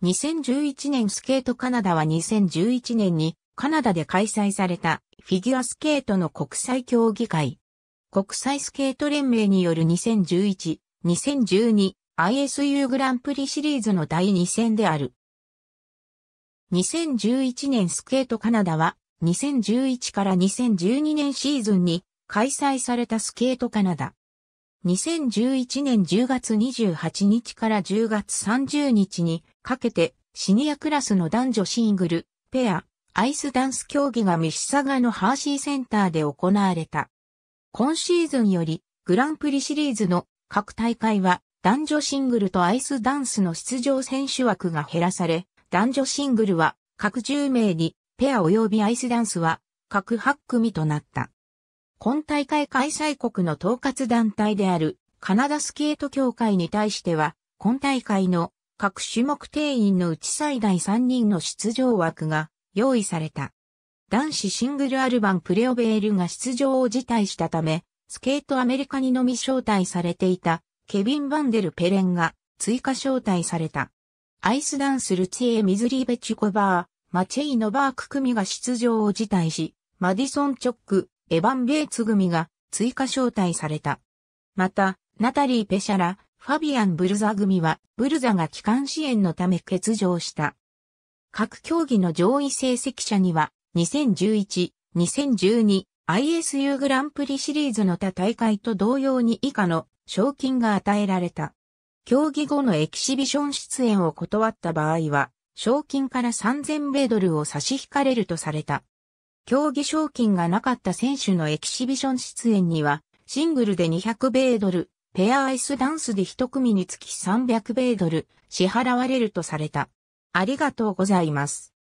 2011年スケートカナダは2011年にカナダで開催されたフィギュアスケートの国際競技会。国際スケート連盟による2011、2012 ISU グランプリシリーズの第2戦である。2011年スケートカナダは2011から2012年シーズンに開催されたスケートカナダ。2011年10月28日から10月30日にかけてシニアクラスの男女シングル、ペア、アイスダンス競技がミシサガのハーシーセンターで行われた。今シーズンよりグランプリシリーズの各大会は男女シングルとアイスダンスの出場選手枠が減らされ、男女シングルは各10名に、ペア及びアイスダンスは各8組となった。今大会開催国の統括団体であるカナダスケート協会に対しては、今大会の各種目定員のうち最大3人の出場枠が用意された。男子シングルアルバンプレオベールが出場を辞退したため、スケートアメリカにのみ招待されていたケビン・バンデル・ペレンが追加招待された。アイスダンスルチエ・ミズリーベチュコバー、マチェイ・ノバーク組が出場を辞退し、マディソン・チョック、エヴァン・ベイツ組が追加招待された。また、ナタリー・ペシャラ、ファビアン・ブルザ組は、ブルザが機関支援のため欠場した。各競技の上位成績者には、2011、2012、ISU グランプリシリーズの他大会と同様に以下の賞金が与えられた。競技後のエキシビション出演を断った場合は、賞金から3000米ドルを差し引かれるとされた。競技賞金がなかった選手のエキシビション出演には、シングルで200米ドル、ペアアイスダンスで一組につき300米ドル支払われるとされた。ありがとうございます。